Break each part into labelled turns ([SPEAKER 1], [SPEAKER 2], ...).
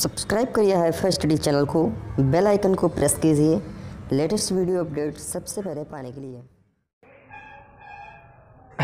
[SPEAKER 1] subscribe करिए hi first study channel को bell icon को प्रेस कीजिए लेटेस्ट वीडियो अपडेट सबसे पहले पाने के लिए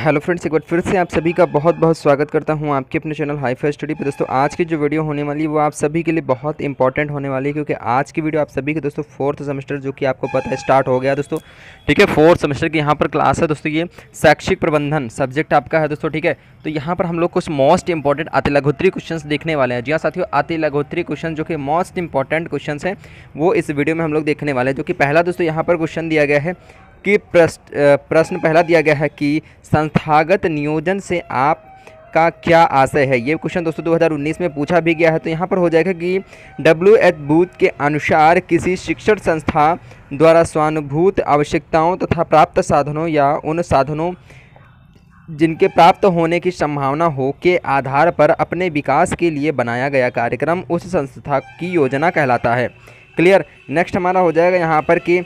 [SPEAKER 1] हेलो फ्रेंड्स एक बार फिर से आप सभी का बहुत बहुत स्वागत करता हूं आपके अपने चैनल हाई फाई स्टडी पर दोस्तों आज की जो वीडियो होने वाली है वो आप सभी के लिए बहुत इंपॉर्टेंट होने वाली है क्योंकि आज की वीडियो आप सभी के दोस्तों फोर्थ सेमेस्टर जो कि आपको पता है स्टार्ट हो गया दोस्तों ठीक है फोर्थ सेमेस्टर की यहाँ पर क्लास है दोस्तों ये शैक्षिक प्रबंधन सब्जेक्ट आपका है दोस्तों ठीक है तो यहाँ पर हम लोग कुछ मोस्ट इंपॉर्टेंट लघोत्री क्वेश्चन देखने वाले हैं जी हाँ साथियों लघोत्री क्वेश्चन जो कि मोस्ट इंपॉर्टेंट क्वेश्चन हैं वो इस वीडियो में हम लोग देखने वाले हैं जो कि पहला दोस्तों यहाँ पर क्वेश्चन दिया गया है कि प्रश्न पहला दिया गया है कि संस्थागत नियोजन से आप का क्या आशय है ये क्वेश्चन दोस्तों 2019 में पूछा भी गया है तो यहाँ पर हो जाएगा कि डब्ल्यू एच बूथ के अनुसार किसी शिक्षण संस्था द्वारा स्वानुभूत आवश्यकताओं तथा प्राप्त साधनों या उन साधनों जिनके प्राप्त होने की संभावना हो के आधार पर अपने विकास के लिए बनाया गया कार्यक्रम उस संस्था की योजना कहलाता है क्लियर नेक्स्ट हमारा हो जाएगा यहाँ पर कि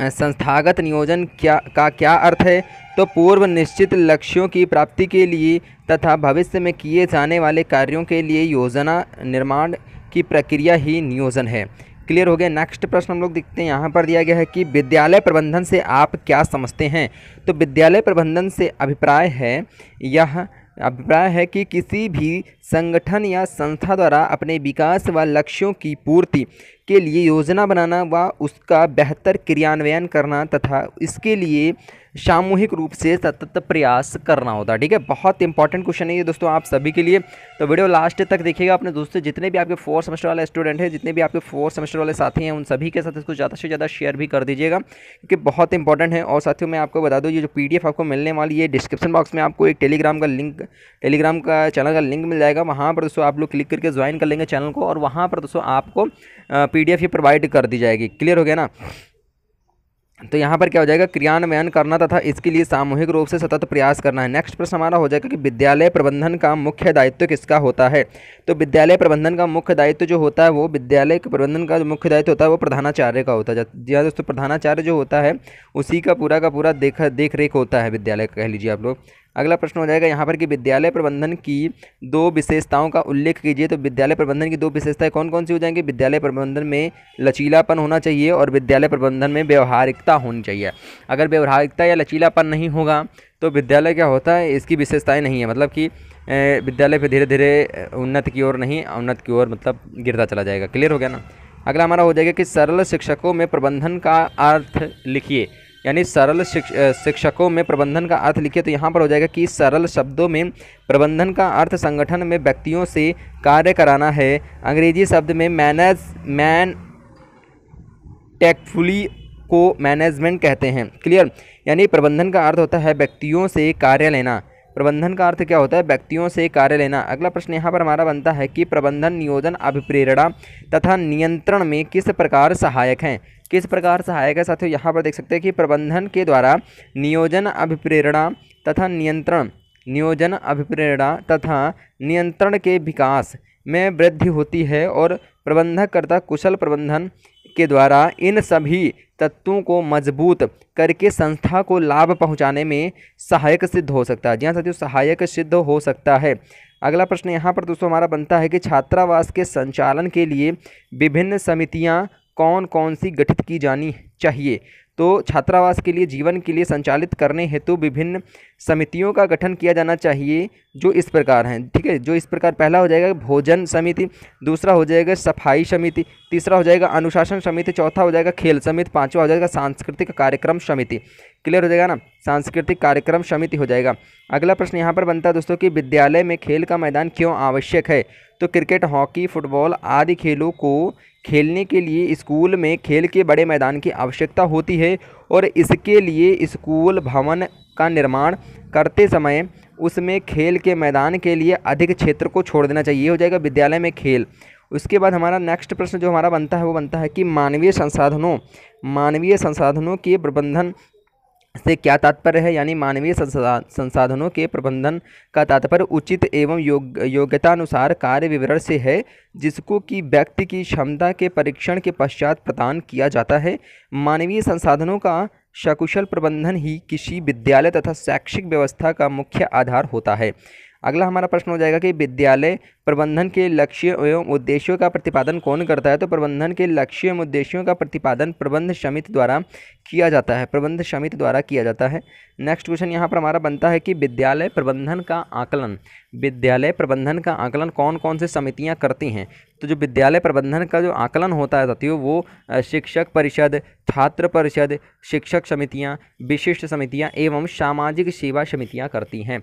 [SPEAKER 1] संस्थागत नियोजन क्या का क्या अर्थ है तो पूर्व निश्चित लक्ष्यों की प्राप्ति के लिए तथा भविष्य में किए जाने वाले कार्यों के लिए योजना निर्माण की प्रक्रिया ही नियोजन है क्लियर हो गया नेक्स्ट प्रश्न हम लोग देखते हैं यहाँ पर दिया गया है कि विद्यालय प्रबंधन से आप क्या समझते हैं तो विद्यालय प्रबंधन से अभिप्राय है यह अभिप्राय है कि किसी भी संगठन या संस्था द्वारा अपने विकास व लक्ष्यों की पूर्ति के लिए योजना बनाना व उसका बेहतर क्रियान्वयन करना तथा इसके लिए सामूहिक रूप से सतत प्रयास करना होता है ठीक है बहुत इंपॉर्टेंट क्वेश्चन है ये दोस्तों आप सभी के लिए तो वीडियो लास्ट तक देखिएगा अपने दोस्तों जितने भी आपके फोर्थ सेमेस्टर वाले स्टूडेंट हैं जितने भी आपके फोर्थ सेमेस्टर वाले साथी हैं उन सभी के साथ इसको ज़्यादा से ज़्यादा शेयर भी कर दीजिएगा क्योंकि बहुत इंपॉर्टेंट है और साथियों मैं आपको बता दूँ ये जो पी आपको मिलने वाली है डिस्क्रिप्शन बॉक्स में आपको एक टेलीग्राम का लिंक टेलीग्राम का चैनल का लिंक मिल जाएगा वहाँ पर दोस्तों आप लोग क्लिक करके ज्वाइन कर लेंगे चैनल को और वहाँ पर दोस्तों आपको पी ये प्रोवाइड कर दी जाएगी क्लियर हो गया ना तो यहाँ पर क्या हो जाएगा क्रियान्वयन करना तथा इसके लिए सामूहिक रूप से सतत प्रयास करना है नेक्स्ट प्रश्न हमारा हो जाएगा कि विद्यालय प्रबंधन का मुख्य दायित्व किसका होता है तो विद्यालय प्रबंधन का मुख्य दायित्व जो होता है वो विद्यालय के प्रबंधन का जो मुख्य दायित्व होता है वो प्रधानाचार्य का होता है जी हाँ दोस्तों प्रधानाचार्य जो होता है उसी का पूरा का पूरा देख देख रेख होता है विद्यालय का कह लीजिए आप लोग अगला प्रश्न हो जाएगा यहाँ पर कि विद्यालय प्रबंधन की दो विशेषताओं का उल्लेख कीजिए तो विद्यालय प्रबंधन की दो विशेषताएं कौन कौन सी हो जाएंगी विद्यालय प्रबंधन में लचीलापन होना चाहिए और विद्यालय प्रबंधन में व्यवहारिकता होनी चाहिए अगर व्यवहारिकता या लचीलापन नहीं होगा तो विद्यालय क्या होता है इसकी विशेषताएँ नहीं है मतलब कि विद्यालय फिर धीरे धीरे उन्नत की ओर नहीं उन्नत की ओर मतलब गिरता चला जाएगा क्लियर हो गया ना अगला हमारा हो जाएगा कि सरल शिक्षकों में प्रबंधन का अर्थ लिखिए यानी सरल शिक्षकों में प्रबंधन का अर्थ लिखिए तो यहाँ पर हो जाएगा कि सरल शब्दों में प्रबंधन का अर्थ संगठन में व्यक्तियों से कार्य कराना है अंग्रेजी शब्द में मैनेज मैन टेकफुली को मैनेजमेंट कहते हैं क्लियर यानी प्रबंधन का अर्थ होता है व्यक्तियों से कार्य लेना प्रबंधन का अर्थ क्या होता है व्यक्तियों से कार्य लेना अगला प्रश्न यहाँ पर हमारा बनता है कि प्रबंधन नियोजन अभिप्रेरणा तथा नियंत्रण में किस प्रकार सहायक हैं किस प्रकार सहायक है साथियों यहाँ पर देख सकते हैं कि प्रबंधन के द्वारा नियोजन अभिप्रेरणा तथा नियंत्रण नियोजन अभिप्रेरणा तथा नियंत्रण के विकास में वृद्धि होती है और प्रबंधकर्ता कुशल प्रबंधन के द्वारा इन सभी तत्वों को मजबूत करके संस्था को लाभ पहुंचाने में सहायक सिद्ध हो सकता है जी हाँ, साथियों सहायक सिद्ध हो सकता है अगला प्रश्न यहाँ पर दोस्तों हमारा बनता है कि छात्रावास के संचालन के लिए विभिन्न समितियाँ कौन कौन सी गठित की जानी चाहिए तो छात्रावास के लिए जीवन के लिए संचालित करने हेतु विभिन्न समितियों का गठन किया जाना चाहिए जो इस प्रकार हैं ठीक है जो इस प्रकार पहला हो जाएगा भोजन समिति दूसरा हो जाएगा सफाई समिति तीसरा हो जाएगा अनुशासन समिति चौथा हो जाएगा खेल समिति पाँचवा हो जाएगा सांस्कृतिक कार्यक्रम समिति क्लियर हो जाएगा ना सांस्कृतिक कार्यक्रम समिति हो जाएगा अगला प्रश्न यहाँ पर बनता है दोस्तों कि विद्यालय में खेल का मैदान क्यों आवश्यक है तो क्रिकेट हॉकी फुटबॉल आदि खेलों को खेलने के लिए स्कूल में खेल के बड़े मैदान की आवश्यकता होती है थे और इसके लिए स्कूल भवन का निर्माण करते समय उसमें खेल के मैदान के लिए अधिक क्षेत्र को छोड़ देना चाहिए हो जाएगा विद्यालय में खेल उसके बाद हमारा नेक्स्ट प्रश्न जो हमारा बनता है वो बनता है कि मानवीय संसाधनों मानवीय संसाधनों के प्रबंधन से क्या तात्पर्य है यानी मानवीय संसाधनों के प्रबंधन का तात्पर्य उचित एवं योग योग्यतानुसार कार्य विवरण से है जिसको कि व्यक्ति की क्षमता के परीक्षण के पश्चात प्रदान किया जाता है मानवीय संसाधनों का सकुशल प्रबंधन ही किसी विद्यालय तथा शैक्षिक व्यवस्था का मुख्य आधार होता है अगला हमारा प्रश्न हो जाएगा कि विद्यालय प्रबंधन के लक्ष्य एवं उद्देश्यों का प्रतिपादन कौन करता है तो प्रबंधन के लक्ष्य एवं उद्देश्यों का प्रतिपादन प्रबंध समिति द्वारा किया जाता है प्रबंध समिति द्वारा किया जाता है नेक्स्ट क्वेश्चन यहाँ पर हमारा बनता है कि विद्यालय प्रबंधन का आकलन विद्यालय प्रबंधन का आकलन कौन कौन से समितियाँ करती हैं तो जो विद्यालय प्रबंधन का जो आकलन होता है साथियों वो शिक्षक परिषद छात्र परिषद शिक्षक समितियाँ विशिष्ट समितियाँ एवं सामाजिक सेवा समितियाँ करती हैं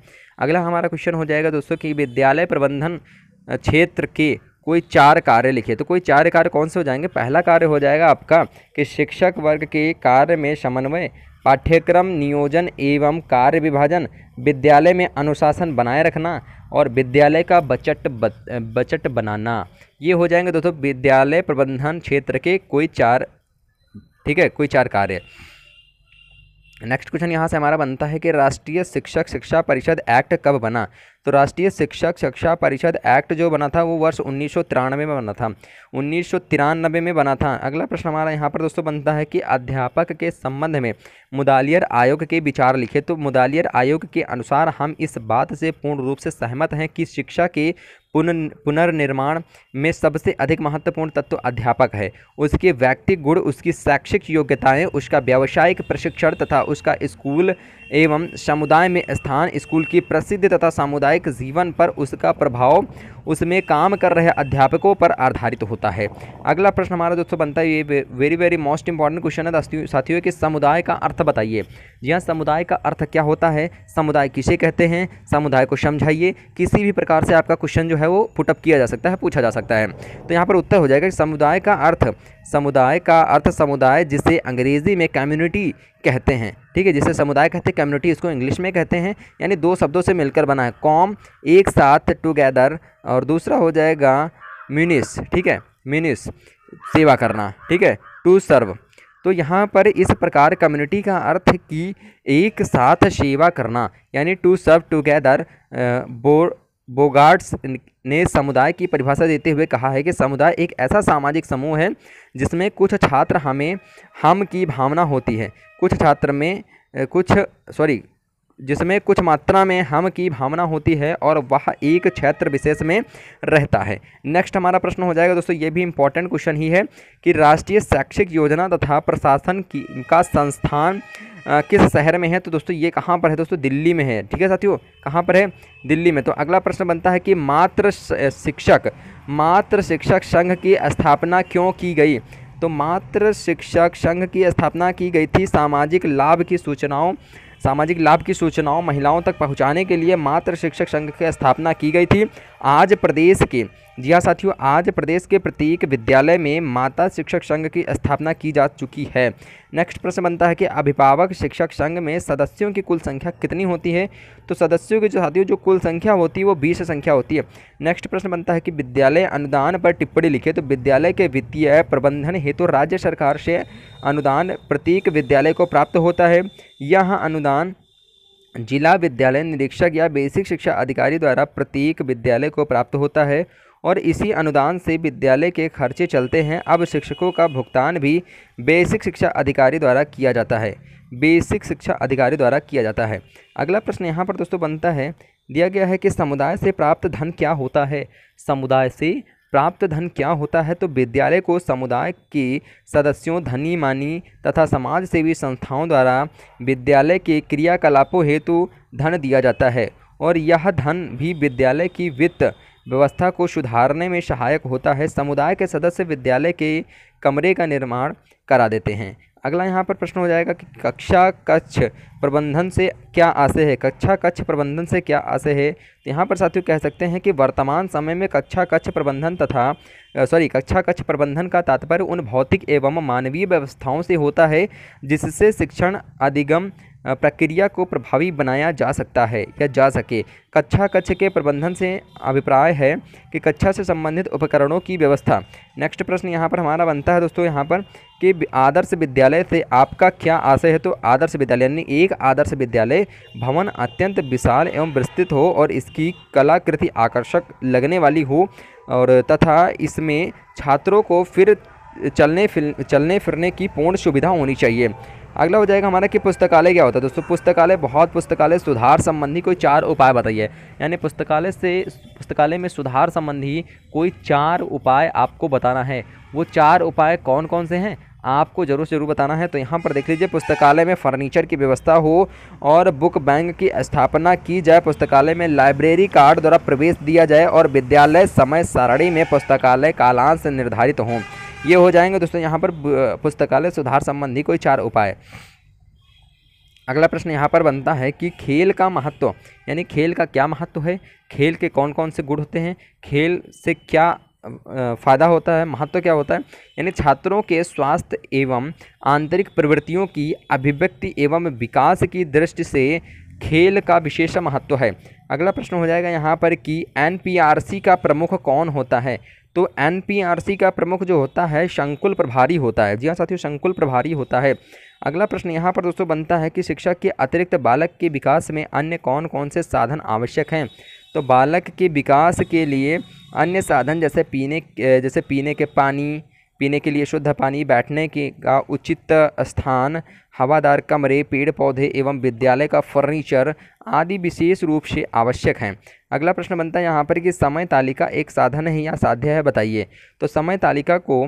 [SPEAKER 1] अगला हमारा क्वेश्चन हो जाएगा दोस्तों कि विद्यालय प्रबंधन क्षेत्र के कोई चार कार्य लिखे तो कोई चार कार्य कौन से हो जाएंगे पहला कार्य हो जाएगा आपका कि शिक्षक वर्ग के कार्य में समन्वय पाठ्यक्रम नियोजन एवं कार्य विभाजन विद्यालय में अनुशासन बनाए रखना और विद्यालय का बजट बजट बनाना ये हो जाएंगे दोस्तों विद्यालय प्रबंधन क्षेत्र के कोई चार ठीक है कोई चार कार्य नेक्स्ट क्वेश्चन यहाँ से हमारा बनता है कि राष्ट्रीय शिक्षक शिक्षा परिषद एक्ट कब बना तो राष्ट्रीय शिक्षक शिक्षा परिषद एक्ट जो बना था वो वर्ष उन्नीस में बना था उन्नीस में बना था अगला प्रश्न हमारा यहाँ पर दोस्तों बनता है कि अध्यापक के संबंध में मुदालियर आयोग के विचार लिखे तो मुदालियर आयोग के अनुसार हम इस बात से पूर्ण रूप से सहमत हैं कि शिक्षा के पुन पुनर्निर्माण में सबसे अधिक महत्वपूर्ण तत्व अध्यापक है उसके व्यक्तिक गुण उसकी शैक्षिक योग्यताएं उसका व्यावसायिक प्रशिक्षण तथा उसका स्कूल एवं समुदाय में स्थान स्कूल की प्रसिद्ध तथा सामुदायिक सामुदायिक जीवन पर उसका प्रभाव उसमें काम कर रहे अध्यापकों पर आधारित होता है अगला प्रश्न हमारा दोस्तों बनता है ये very very most important question है साथियों कि समुदाय का अर्थ बताइए जी हाँ समुदाय का अर्थ क्या होता है समुदाय किसे कहते हैं समुदाय को समझाइए किसी भी प्रकार से आपका क्वेश्चन जो है वो पुटअप किया जा सकता है पूछा जा सकता है तो यहाँ पर उत्तर हो जाएगा कि समुदाय का अर्थ समुदाय का अर्थ समुदाय जिसे अंग्रेजी में कम्युनिटी कहते हैं ठीक है जिसे समुदाय कहते हैं कम्युनिटी इसको इंग्लिश में कहते हैं यानी दो शब्दों से मिलकर बना है कॉम एक साथ टुगेदर और दूसरा हो जाएगा म्यूनिस ठीक है म्यूनिस सेवा करना ठीक है टू सर्व तो यहाँ पर इस प्रकार कम्युनिटी का अर्थ कि एक साथ सेवा करना यानी टू सर्व टुगेदर बोर बोगार्ड्स ने समुदाय की परिभाषा देते हुए कहा है कि समुदाय एक ऐसा सामाजिक समूह है जिसमें कुछ छात्र हमें हम की भावना होती है कुछ छात्र में कुछ सॉरी जिसमें कुछ मात्रा में हम की भावना होती है और वह एक क्षेत्र विशेष में रहता है नेक्स्ट हमारा प्रश्न हो जाएगा दोस्तों ये भी इम्पोर्टेंट क्वेश्चन ही है कि राष्ट्रीय शैक्षिक योजना तथा प्रशासन की का संस्थान आ, किस शहर में है तो दोस्तों ये कहाँ पर है दोस्तों दिल्ली में है ठीक है साथियों कहाँ पर है दिल्ली में तो अगला प्रश्न बनता है कि मात्र शिक्षक मात्र शिक्षक संघ की स्थापना क्यों की गई तो मात्र शिक्षक संघ की स्थापना की गई थी सामाजिक लाभ की सूचनाओं सामाजिक लाभ की सूचनाओं महिलाओं तक पहुंचाने के लिए मात्र शिक्षक संघ की स्थापना की गई थी आज प्रदेश के जी हाँ साथियों आज प्रदेश के प्रत्येक विद्यालय में माता शिक्षक संघ की स्थापना की जा चुकी है नेक्स्ट प्रश्न बनता है कि अभिभावक शिक्षक संघ में सदस्यों की कुल संख्या कितनी होती है तो सदस्यों की जो साथियों जो कुल संख्या होती है वो बीस संख्या होती है नेक्स्ट प्रश्न बनता है कि विद्यालय अनुदान पर टिप्पणी लिखे तो विद्यालय के वित्तीय प्रबंधन हेतु तो राज्य सरकार से अनुदान प्रत्येक विद्यालय को प्राप्त होता है यह अनुदान जिला विद्यालय निरीक्षक या बेसिक शिक्षा अधिकारी द्वारा प्रत्येक विद्यालय को प्राप्त होता है और इसी अनुदान से विद्यालय के खर्चे चलते हैं अब शिक्षकों का भुगतान भी बेसिक शिक्षा अधिकारी द्वारा किया जाता है बेसिक शिक्षा अधिकारी द्वारा किया जाता है अगला प्रश्न यहाँ पर दोस्तों बनता है दिया गया है कि समुदाय से प्राप्त धन क्या होता है समुदाय से प्राप्त धन क्या होता है तो विद्यालय को समुदाय के सदस्यों धनी मानी तथा समाज सेवी संस्थाओं द्वारा विद्यालय के क्रियाकलापों हेतु धन दिया जाता है और यह धन भी विद्यालय की वित्त व्यवस्था को सुधारने में सहायक होता है समुदाय के सदस्य विद्यालय के कमरे का निर्माण करा देते हैं अगला यहाँ पर प्रश्न हो जाएगा कि कक्षा कक्ष प्रबंधन से क्या आशय है कक्षा कक्ष प्रबंधन से क्या आशय है तो यहाँ पर साथियों कह सकते हैं कि वर्तमान समय में कक्षा कक्ष प्रबंधन तथा सॉरी कक्षा कक्ष प्रबंधन का तात्पर्य उन भौतिक एवं मानवीय व्यवस्थाओं से होता है जिससे शिक्षण अधिगम प्रक्रिया को प्रभावी बनाया जा सकता है या जा सके कक्षा कक्ष के प्रबंधन से अभिप्राय है कि कक्षा से संबंधित उपकरणों की व्यवस्था नेक्स्ट प्रश्न यहाँ पर हमारा बनता है दोस्तों यहाँ पर कि आदर्श विद्यालय से आपका क्या आशय है तो आदर्श विद्यालय यानी एक आदर्श विद्यालय भवन अत्यंत विशाल एवं विस्तृत हो और इसकी कलाकृति आकर्षक लगने वाली हो और तथा इसमें छात्रों को फिर चलने फिर चलने फिरने की पूर्ण सुविधा होनी चाहिए अगला हो जाएगा हमारा कि पुस्तकालय क्या होता है दोस्तों पुस्तकालय बहुत पुस्तकालय सुधार संबंधी कोई चार उपाय बताइए यानी पुस्तकालय से पुस्तकालय में सुधार संबंधी कोई चार उपाय आपको बताना है वो चार उपाय कौन कौन से हैं आपको ज़रूर ज़रूर बताना है तो यहाँ पर देख लीजिए पुस्तकालय में फर्नीचर की व्यवस्था हो और बुक बैंक की स्थापना की जाए पुस्तकालय में लाइब्रेरी कार्ड द्वारा प्रवेश दिया जाए और विद्यालय समय सारणी में पुस्तकालय कालांश निर्धारित हों ये हो जाएंगे दोस्तों यहाँ पर पुस्तकालय सुधार संबंधी कोई चार उपाय अगला प्रश्न यहाँ पर बनता है कि खेल का महत्व यानी खेल का क्या महत्व है खेल के कौन कौन से गुण होते हैं खेल से क्या फ़ायदा होता है महत्व क्या होता है यानी छात्रों के स्वास्थ्य एवं आंतरिक प्रवृत्तियों की अभिव्यक्ति एवं विकास की दृष्टि से खेल का विशेष महत्व है अगला प्रश्न हो जाएगा यहाँ पर कि एन का प्रमुख कौन होता है तो एनपीआरसी का प्रमुख जो होता है शंकुल प्रभारी होता है जी हाँ साथियों शंकुल प्रभारी होता है अगला प्रश्न यहाँ पर दोस्तों बनता है कि शिक्षक के अतिरिक्त बालक के विकास में अन्य कौन कौन से साधन आवश्यक हैं तो बालक के विकास के लिए अन्य साधन जैसे पीने जैसे पीने के पानी पीने के लिए शुद्ध पानी बैठने के का उचित स्थान हवादार कमरे पेड़ पौधे एवं विद्यालय का फर्नीचर आदि विशेष रूप से आवश्यक हैं अगला प्रश्न बनता है यहाँ पर कि समय तालिका एक साधन है या साध्य है बताइए तो समय तालिका को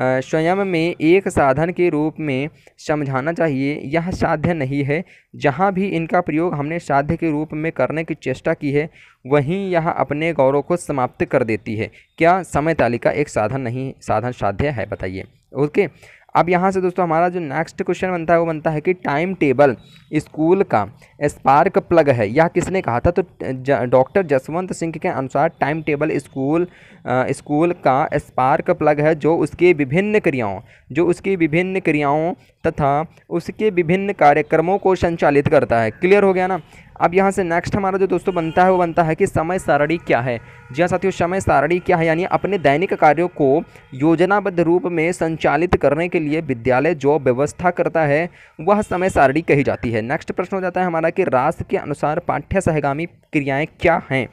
[SPEAKER 1] स्वयं में एक साधन के रूप में समझाना चाहिए यह साध्य नहीं है जहाँ भी इनका प्रयोग हमने साध्य के रूप में करने की चेष्टा की है वहीं यह अपने गौरव को समाप्त कर देती है क्या समय तालिका एक साधन नहीं साधन साध्य है बताइए ओके अब यहाँ से दोस्तों हमारा जो नेक्स्ट क्वेश्चन बनता है वो बनता है कि टाइम टेबल स्कूल का स्पार्क प्लग है यह किसने कहा था तो डॉक्टर जसवंत सिंह के अनुसार टाइम टेबल स्कूल स्कूल का स्पार्क प्लग है जो उसकी विभिन्न क्रियाओं जो उसकी विभिन्न क्रियाओं तथा उसके विभिन्न कार्यक्रमों को संचालित करता है क्लियर हो गया ना अब यहाँ से नेक्स्ट हमारा जो दोस्तों बनता है वो बनता है कि समय सारणी क्या है जी हाँ साथियों समय सारणी क्या है यानी अपने दैनिक कार्यों को योजनाबद्ध रूप में संचालित करने के लिए विद्यालय जो व्यवस्था करता है वह समय सारणी कही जाती है नेक्स्ट प्रश्न हो जाता है हमारा कि राष्ट्र के अनुसार पाठ्य सहगामी क्रियाएँ क्या हैं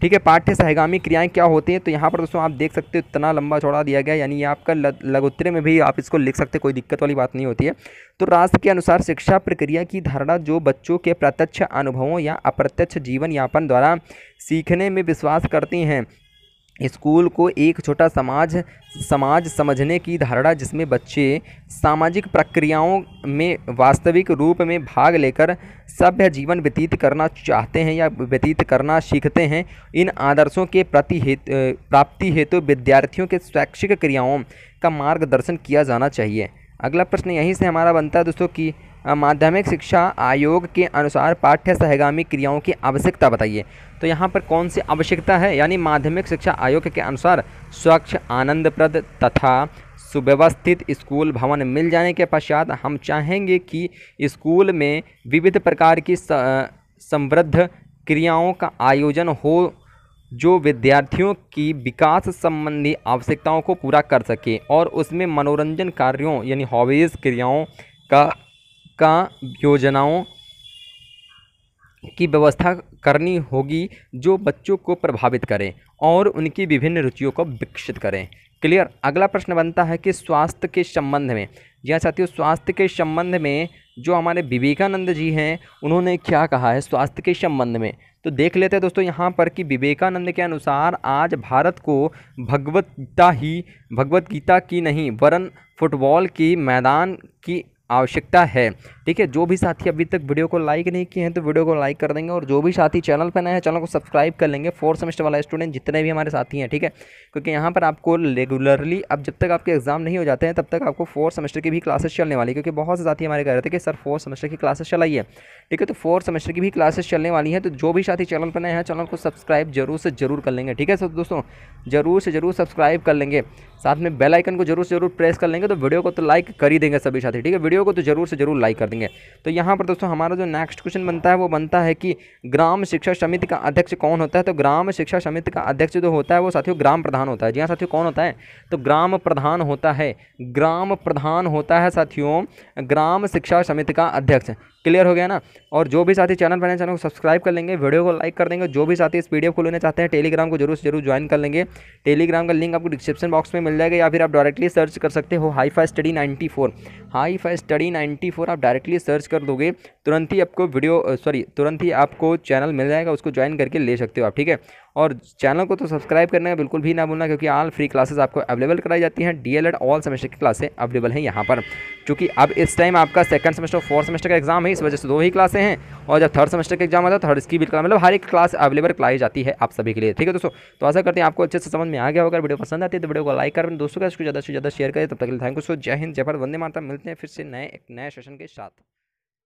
[SPEAKER 1] ठीक है पाठ्य सहगामी क्रियाएं क्या होती हैं तो यहाँ पर दोस्तों आप देख सकते हो इतना लंबा चौड़ा दिया गया यानी आपका लघुत्तरे में भी आप इसको लिख सकते कोई दिक्कत वाली बात नहीं होती है तो राष्ट्र के अनुसार शिक्षा प्रक्रिया की धारणा जो बच्चों के प्रत्यक्ष अनुभवों या अप्रत्यक्ष जीवन यापन द्वारा सीखने में विश्वास करती हैं स्कूल को एक छोटा समाज समाज समझने की धारणा जिसमें बच्चे सामाजिक प्रक्रियाओं में वास्तविक रूप में भाग लेकर सभ्य जीवन व्यतीत करना चाहते हैं या व्यतीत करना सीखते हैं इन आदर्शों के प्रति हेतु प्राप्ति हेतु तो विद्यार्थियों के शैक्षिक क्रियाओं का मार्गदर्शन किया जाना चाहिए अगला प्रश्न यहीं से हमारा बनता है दोस्तों कि माध्यमिक शिक्षा आयोग के अनुसार पाठ्य सहगामी क्रियाओं की आवश्यकता बताइए तो यहाँ पर कौन सी आवश्यकता है यानी माध्यमिक शिक्षा आयोग के अनुसार स्वच्छ आनंदप्रद तथा सुव्यवस्थित स्कूल भवन मिल जाने के पश्चात हम चाहेंगे कि स्कूल में विविध प्रकार की समृद्ध क्रियाओं का आयोजन हो जो विद्यार्थियों की विकास संबंधी आवश्यकताओं को पूरा कर सके और उसमें मनोरंजन कार्यों यानी हॉबीज़ क्रियाओं का का योजनाओं की व्यवस्था करनी होगी जो बच्चों को प्रभावित करें और उनकी विभिन्न रुचियों को विकसित करें क्लियर अगला प्रश्न बनता है कि स्वास्थ्य के संबंध में जी साथियों स्वास्थ्य के संबंध में जो हमारे विवेकानंद जी हैं उन्होंने क्या कहा है स्वास्थ्य के संबंध में तो देख लेते हैं दोस्तों यहाँ पर कि विवेकानंद के अनुसार आज भारत को भगवत गीता ही भगवत गीता की नहीं वरन फुटबॉल की मैदान की आवश्यकता है ठीक है जो भी साथी अभी तक वीडियो को लाइक नहीं किए हैं तो वीडियो को लाइक कर देंगे और जो भी साथी चैनल पर नए हैं चैनल को सब्सक्राइब कर लेंगे फोर्थ सेमेस्टर वाला स्टूडेंट जितने भी हमारे साथी हैं ठीक है क्योंकि यहाँ पर आपको रेगुलरली अब जब तक आपके एग्जाम नहीं हो जाते हैं तब तक आपको फोर्थ सेमेस्टर की भी क्लासेस चलने वाली क्योंकि बहुत से साथी हमारे कह रहे थे कि सर फोर्थ सेमेस्टर की क्लासेस चलाई है ठीक है तो फोर्थ सेमेस्टर की भी क्लासेस चलने वाली है तो जो भी साथी चैनल पर नए हैं चैनल को सब्सक्राइब जरूर से जरूर कर लेंगे ठीक है सर दोस्तों जरूर से जरूर सब्सक्राइब कर लेंगे साथ में बेल आइकन को जरूर से जरूर प्रेस कर लेंगे तो वीडियो को तो लाइक कर ही देंगे सभी साथी ठीक है वीडियो वीडियो को तो ज़रूर से ज़रूर लाइक कर देंगे तो यहाँ पर दोस्तों हमारा जो नेक्स्ट क्वेश्चन बनता है वो बनता है कि ग्राम शिक्षा समिति का अध्यक्ष कौन होता है तो ग्राम शिक्षा समिति का अध्यक्ष जो होता है वो साथियों ग्राम प्रधान होता है जी हाँ साथियों कौन होता है तो ग्राम प्रधान होता है ग्राम प्रधान होता है साथियों ग्राम शिक्षा समिति का अध्यक्ष क्लियर हो गया ना और जो भी साथी चैनल बनाए चैनल को सब्सक्राइब कर लेंगे वीडियो को लाइक कर देंगे जो भी साथी इस पीडीएफ को लेना चाहते हैं टेलीग्राम को जरूर से जरूर ज्वाइन कर लेंगे टेलीग्राम का लिंक आपको डिस्क्रिप्शन बॉक्स में मिल जाएगा या फिर आप डायरेक्टली सर्च कर सकते हो hi fi study ninety four hi fi study ninety four आप डायरेक्टली सर्च कर दोगे तुरंत ही आपको वीडियो सॉरी तुरंत ही आपको चैनल मिल जाएगा उसको ज्वाइन करके ले सकते हो आप ठीक है और चैनल को तो सब्सक्राइब करने का बिल्कुल भी ना भूलना क्योंकि ऑल फ्री क्लासेस आपको अवेलेबल कराई जाती हैं एड ऑल सेमेस्टर की क्लासें अवेलेबल हैं यहाँ पर क्योंकि अब इस टाइम आपका सेकंड सेमेस्टर फोर्थ सेमेस्टर का एग्जाम है इस वजह से दो ही क्लासें हैं और जब थर्ड सेमेस्टर का एग्जाम आता है थर्ड इसकी भी मतलब हर एक क्लास अवेलेबल कराई जाती है आप सभी के लिए ठीक है दोस्तों तो ऐसा करते हैं आपको अच्छे से समझ में आ गया होगा वीडियो पसंद आती है तो वीडियो को लाइक करें दोस्तों का इसको ज़्यादा से ज़्यादा शेयर करें तब तक के लिए थैंक यू सो जय हिंद जयपुर वंदे माता मिलते हैं फिर से नए एक नए सेशन के साथ